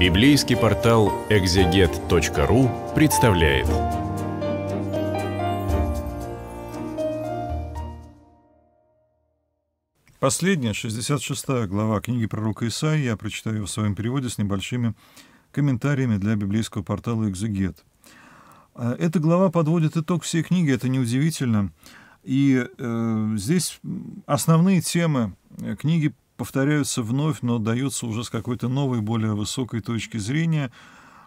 Библейский портал экзегет.ру представляет. Последняя, 66 глава книги пророка Исаии, я прочитаю ее в своем переводе с небольшими комментариями для библейского портала «Экзегет». А, эта глава подводит итог всей книги, это неудивительно. И э, здесь основные темы э, книги повторяются вновь, но даются уже с какой-то новой, более высокой точки зрения.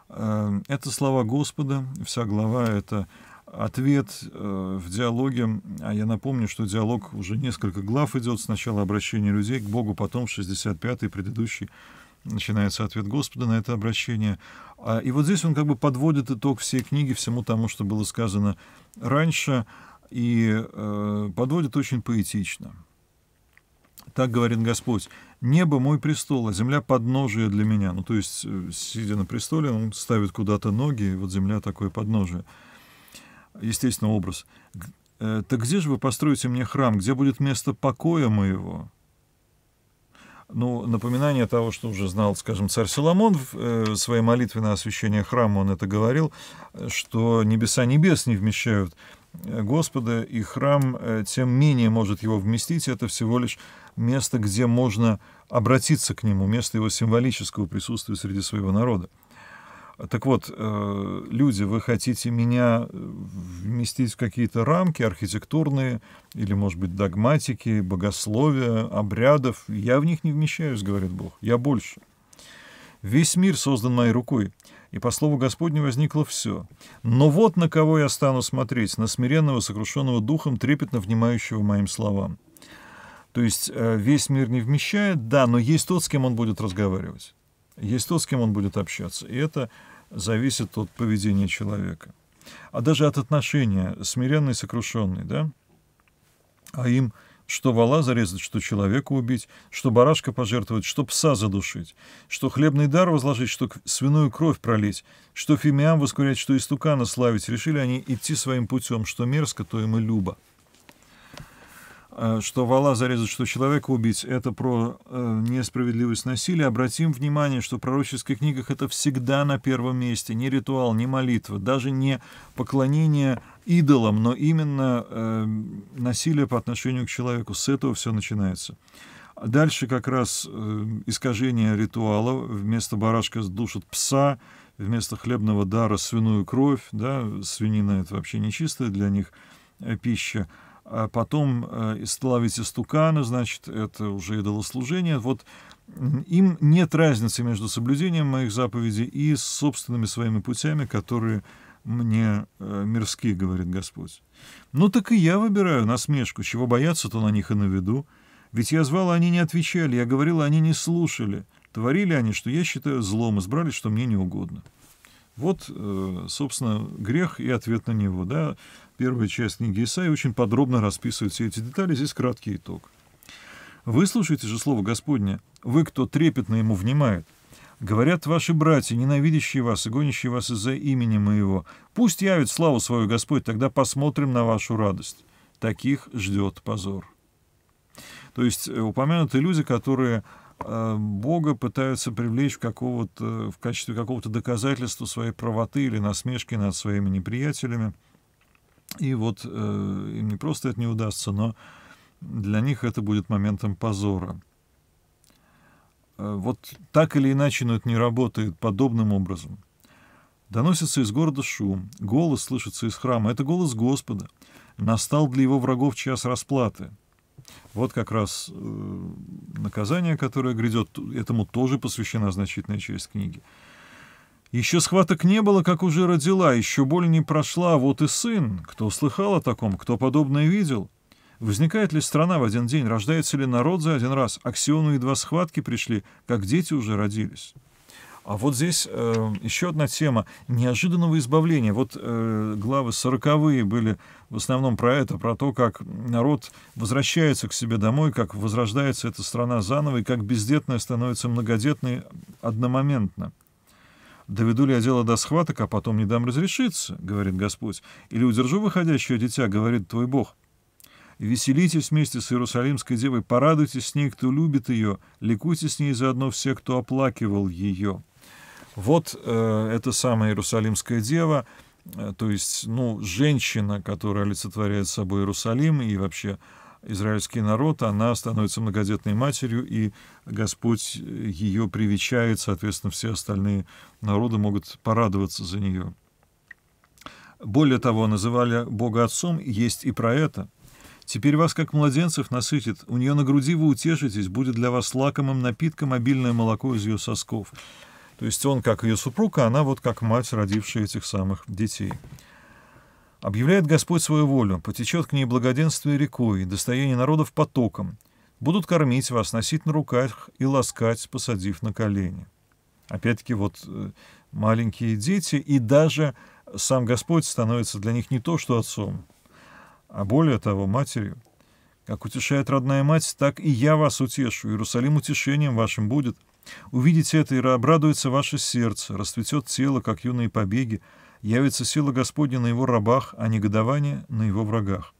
Э, это слова Господа, вся глава — это ответ э, в диалоге. А я напомню, что диалог уже несколько глав идет. Сначала обращение людей к Богу, потом 65-й, предыдущий начинается ответ Господа на это обращение. А, и вот здесь он как бы подводит итог всей книги, всему тому, что было сказано раньше, и э, подводит очень поэтично. Так говорит Господь, небо мой престол, а земля подножие для меня. Ну, то есть, э, сидя на престоле, он ставит куда-то ноги, и вот земля такое подножие. Естественно, образ. Э, «Так где же вы построите мне храм? Где будет место покоя моего?» Ну, напоминание того, что уже знал, скажем, царь Соломон в э, своей молитве на освящение храма, он это говорил, что небеса небес не вмещают Господа, и храм э, тем менее может его вместить. Это всего лишь место, где можно обратиться к нему, место его символического присутствия среди своего народа. Так вот, э, люди, вы хотите меня э, вместить в какие-то рамки архитектурные или, может быть, догматики, богословия, обрядов? Я в них не вмещаюсь, говорит Бог, я больше. Весь мир создан моей рукой, и по слову Господню возникло все. Но вот на кого я стану смотреть, на смиренного, сокрушенного духом, трепетно внимающего моим словам. То есть э, весь мир не вмещает, да, но есть тот, с кем он будет разговаривать. Есть тот, с кем он будет общаться. И это зависит от поведения человека. А даже от отношения смиренный сокрушенный, да? А им что вала зарезать, что человека убить, что барашка пожертвовать, что пса задушить, что хлебный дар возложить, что свиную кровь пролить, что фимиам воскурять, что истукана славить, решили они идти своим путем, что мерзко, то им и любо. Э, что вала зарезать, что человека убить, это про э, несправедливость насилия. Обратим внимание, что в пророческих книгах это всегда на первом месте. Не ритуал, не молитва, даже не поклонение идолам, но именно э, насилие по отношению к человеку. С этого все начинается. Дальше как раз э, искажение ритуала. Вместо барашка душат пса, вместо хлебного дара свиную кровь. Да? Свинина — это вообще нечистая для них э, пища. А потом э, ловить истукана, значит, это уже идолослужение. Вот им нет разницы между соблюдением моих заповедей и собственными своими путями, которые мне э, говорит Господь. Ну так и я выбираю насмешку, чего бояться, то на них и на виду? Ведь я звал, а они не отвечали, я говорил, а они не слушали. Творили они, что я считаю злом, избрали, что мне не угодно. Вот, э, собственно, грех и ответ на него. Да? Первая часть книги Исаи очень подробно расписывает все эти детали. Здесь краткий итог. «Выслушайте же слово Господне, вы, кто трепетно ему внимает. Говорят ваши братья, ненавидящие вас и гонящие вас из-за имени моего, пусть явит славу свою Господь, тогда посмотрим на вашу радость. Таких ждет позор». То есть э, упомянуты люди, которые Э, Бога пытаются привлечь в, какого-то, в качестве какого-то доказательства своей правоты или насмешки над своими неприятелями. И вот э, им не просто это не удастся, но для них это будет моментом позора. Э, вот так или иначе, но это не работает подобным образом. Доносится из города шум, голос слышится из храма. Это голос Господа. Настал для его врагов час расплаты. Вот как раз э, наказание, которое грядет, этому тоже посвящена значительная часть книги. Еще схваток не было, как уже родила, еще боль не прошла, вот и сын. Кто слыхал о таком, кто подобное видел? Возникает ли страна в один день, рождается ли народ за один раз? Аксиону едва схватки пришли, как дети уже родились. А вот здесь э, еще одна тема неожиданного избавления. Вот э, главы сороковые были в основном про это, про то, как народ возвращается к себе домой, как возрождается эта страна заново, и как бездетная становится многодетной одномоментно. «Доведу ли я дело до схваток, а потом не дам разрешиться?» — говорит Господь. «Или удержу выходящее дитя?» — говорит твой Бог. Веселитесь вместе с Иерусалимской девой, порадуйтесь с ней, кто любит ее, ликуйте с ней заодно все, кто оплакивал ее. Вот э, эта самая Иерусалимская дева, э, то есть, ну, женщина, которая олицетворяет собой Иерусалим и вообще израильский народ, она становится многодетной матерью, и Господь ее привечает, соответственно, все остальные народы могут порадоваться за нее. Более того, называли Бога Отцом, есть и про это. Теперь вас, как младенцев, насытит, у нее на груди вы утешитесь, будет для вас лакомым напитком обильное молоко из ее сосков. То есть он как ее супруг, а она вот как мать, родившая этих самых детей. Объявляет Господь свою волю, потечет к ней благоденствие рекой, достояние народов потоком. Будут кормить вас, носить на руках и ласкать, посадив на колени. Опять-таки вот э, маленькие дети, и даже сам Господь становится для них не то, что отцом, а более того, матерью. Как утешает родная мать, так и я вас утешу, Иерусалим утешением вашим будет – Увидите это, и обрадуется ваше сердце, расцветет тело, как юные побеги, явится сила Господня на его рабах, а негодование на его врагах.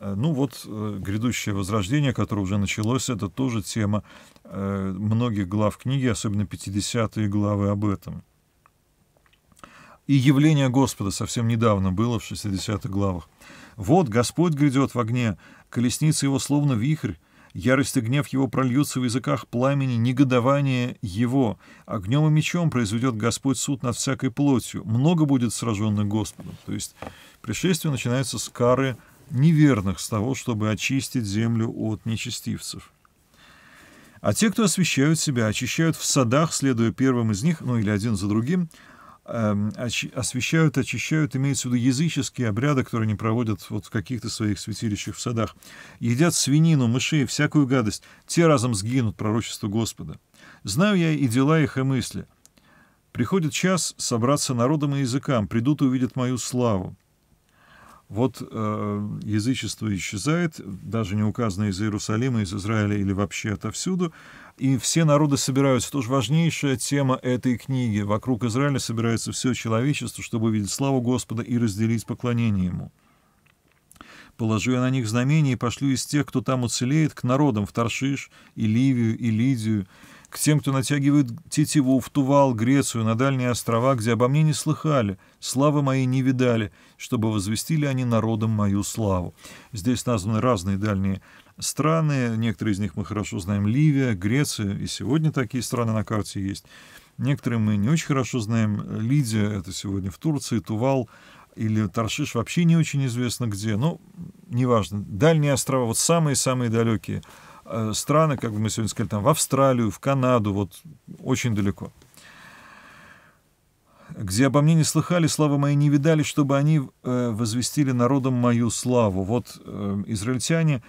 Э, ну вот, э, грядущее возрождение, которое уже началось, это тоже тема э, многих глав книги, особенно 50-е главы об этом. И явление Господа совсем недавно было в 60-х главах. «Вот Господь грядет в огне, колесница его словно вихрь, Ярость и гнев его прольются в языках пламени, негодование его. Огнем и мечом произведет Господь суд над всякой плотью. Много будет сраженных Господом. То есть пришествие начинается с кары неверных, с того, чтобы очистить землю от нечестивцев. А те, кто освещают себя, очищают в садах, следуя первым из них, ну или один за другим, — Эм, освещают, очищают, имеется в виду языческие обряды, которые они проводят вот в каких-то своих святилищах в садах. Едят свинину, мышей, всякую гадость. Те разом сгинут, пророчество Господа. Знаю я и дела их, и мысли. Приходит час собраться народом и языкам, придут и увидят мою славу. Вот э, язычество исчезает, даже не указано из Иерусалима, из Израиля или вообще отовсюду. И все народы собираются. Тоже важнейшая тема этой книги. Вокруг Израиля собирается все человечество, чтобы увидеть славу Господа и разделить поклонение Ему. Положу я на них знамение и пошлю из тех, кто там уцелеет, к народам в Таршиш, и Ливию, и Лидию, к тем, кто натягивает тетиву в Тувал, Грецию, на дальние острова, где обо мне не слыхали, славы мои не видали, чтобы возвестили они народом мою славу. Здесь названы разные дальние страны, некоторые из них мы хорошо знаем, Ливия, Греция, и сегодня такие страны на карте есть. Некоторые мы не очень хорошо знаем, Лидия, это сегодня в Турции, Тувал, или Таршиш вообще не очень известно где, но неважно. Дальние острова, вот самые-самые далекие – Э, страны, как бы мы сегодня сказали, там, в Австралию, в Канаду, вот очень далеко. «Где обо мне не слыхали, славы мои не видали, чтобы они э, возвестили народом мою славу». Вот э, израильтяне,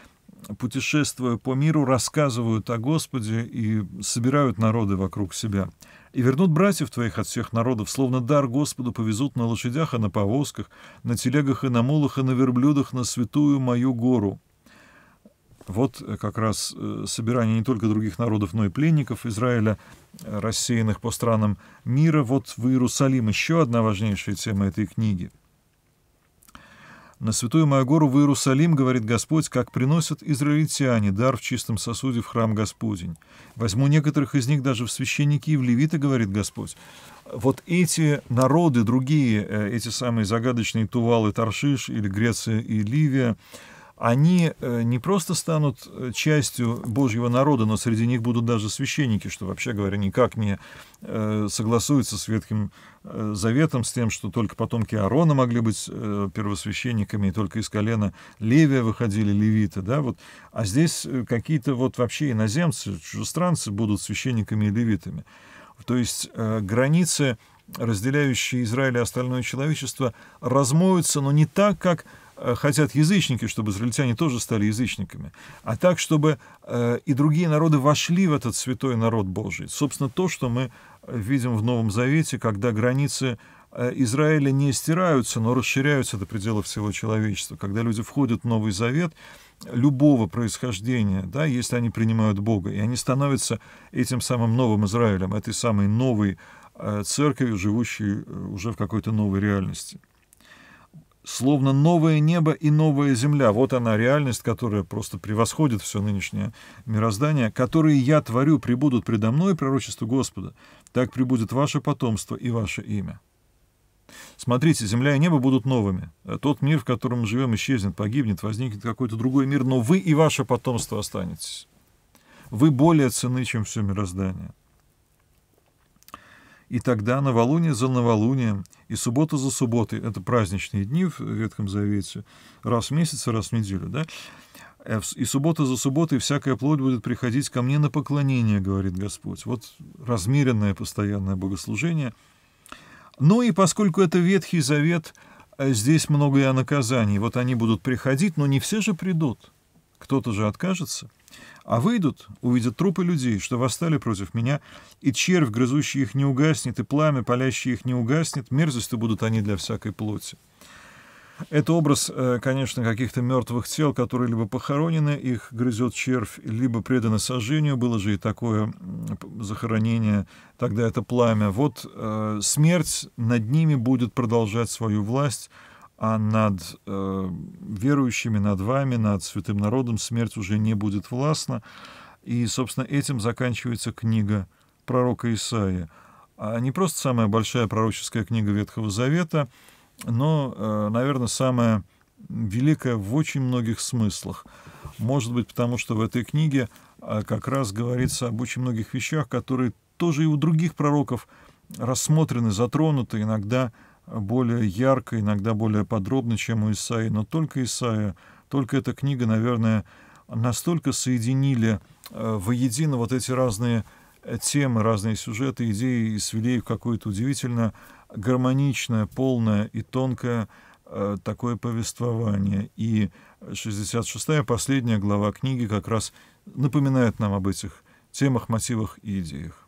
путешествуя по миру, рассказывают о Господе и собирают народы вокруг себя. «И вернут братьев твоих от всех народов, словно дар Господу повезут на лошадях и на повозках, на телегах и на мулах и на верблюдах на святую мою гору». Вот э, как раз э, собирание не только других народов, но и пленников Израиля, э, рассеянных по странам мира. Вот в Иерусалим еще одна важнейшая тема этой книги. «На святую мою гору в Иерусалим, — говорит Господь, — как приносят израильтяне дар в чистом сосуде в храм Господень. Возьму некоторых из них даже в священники и в левиты, — говорит Господь. Вот эти народы, другие, эти самые загадочные Тувалы, Таршиш или Греция и Ливия, они э, не просто станут э, частью Божьего народа, но среди них будут даже священники, что, вообще говоря, никак не э, согласуется с Ветхим Заветом, с тем, что только потомки Аарона могли быть первосвященниками, и только из колена Левия выходили левиты. Да? Вот. А здесь какие-то вот вообще иноземцы, чужестранцы будут священниками и левитами. То есть границы, разделяющие Израиль и остальное человечество, размоются, но не так, как Э, хотят язычники, чтобы израильтяне тоже стали язычниками, а так, чтобы э, и другие народы вошли в этот святой народ Божий. Собственно, то, что мы видим в Новом Завете, когда границы э, Израиля не стираются, но расширяются до пределов всего человечества. Когда люди входят в Новый Завет любого происхождения, да, если они принимают Бога, и они становятся этим самым новым Израилем, этой самой новой церковью, живущей уже в какой-то новой реальности словно новое небо и новая земля. Вот она реальность, которая просто превосходит все нынешнее мироздание, которые я творю, прибудут предо мной пророчество Господа, так прибудет ваше потомство и ваше имя. Смотрите, земля и небо будут новыми. Э, тот мир, в котором мы живем, исчезнет, погибнет, возникнет какой-то другой мир, но вы и ваше потомство останетесь. Вы более ценны, чем все мироздание. И тогда новолуние за новолунием — и суббота за субботой — это праздничные дни в Ветхом Завете, раз в месяц, раз в неделю. Да? Э, и суббота за субботой всякая плоть будет приходить ко мне на поклонение, говорит Господь. Вот размеренное постоянное богослужение. Ну и поскольку это Ветхий Завет, э, здесь много и о наказании. Вот они будут приходить, но не все же придут. Кто-то же откажется. А выйдут, увидят трупы людей, что восстали против меня, и червь, грызущий их, не угаснет, и пламя, палящее их, не угаснет, мерзостью будут они для всякой плоти. Это образ, э, конечно, каких-то мертвых тел, которые либо похоронены, их грызет червь, либо преданы сожжению. Было же и такое захоронение, тогда это пламя. Вот э, смерть над ними будет продолжать свою власть, а над э, верующими, над вами, над святым народом смерть уже не будет властна. И, собственно, этим заканчивается книга пророка Исаия. А не просто самая большая пророческая книга Ветхого Завета, но, э, наверное, самая великая в очень многих смыслах. Может быть, потому что в этой книге э, как раз говорится об очень многих вещах, которые тоже и у других пророков рассмотрены, затронуты, иногда более ярко, иногда более подробно, чем у Исаи, но только Исаия, только эта книга, наверное, настолько соединили э, воедино вот эти разные э, темы, разные сюжеты, идеи и свели в какое-то удивительно гармоничное, полное и тонкое э, такое повествование. И 66-я, последняя глава книги как раз напоминает нам об этих темах, мотивах и идеях.